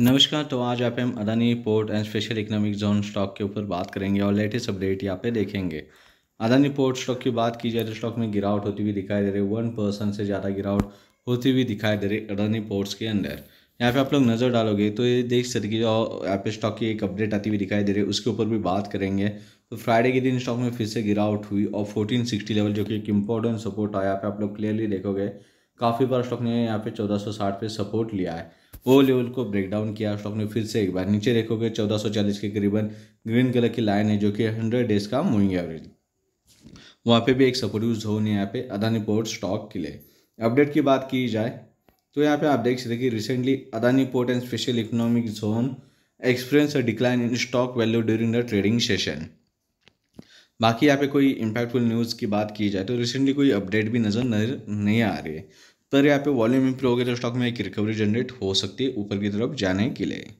नमस्कार तो आज आप हम Adani port and special economic zone stock के ऊपर बात करेंगे और लेटेस्ट अपडेट यहाँ पे देखेंगे अदानी पोर्ट स्टॉक की बात की जाए तो स्टॉक में गिरावट होती हुई दिखाई दे रही है वन परसेंट से ज़्यादा गिरावट होती हुई दिखाई दे रही अडानी पोर्ट्स के अंदर यहाँ पे आप लोग नज़र डालोगे तो ये देख सकते जो यहाँ पे स्टॉक की एक अपडेट आती हुई दिखाई दे रही है उसके ऊपर भी बात करेंगे तो फ्राइडे के दिन स्टॉक में फिर से गिरावट हुई और फोर्टीन सिक्सटी लेवल जो कि एक इंपॉर्टेंट सपोर्ट आया यहाँ पे आप लोग क्लियरली देखोगे काफ़ी बार स्टॉक ने यहाँ पे चौदह सौ साठ पे सपोर्ट लिया है वो लेवल को ब्रेक डाउन किया स्टॉक ने फिर से एक बार नीचे देखोगे 1440 के करीबन ग्रीन कलर की लाइन है जो कि 100 डेज का मूविंग एवरेज वहाँ पे भी एक सपोर्टिव जोन है यहाँ पे अदानी पोर्ट स्टॉक के लिए अपडेट की बात की जाए तो यहाँ पे आप देख सकते हैं कि recently Adani port and special economic zone experience a decline in stock value during the trading session बाकी यहाँ पे कोई इम्पैक्टफुल न्यूज़ की बात की जाए तो रिसेंटली कोई अपडेट भी नज़र नहीं आ रही है पर यहाँ पे वॉल्यूम इंप्रूव हो गया तो स्टॉक में एक रिकवरी जनरेट हो सकती है ऊपर की तरफ जाने के लिए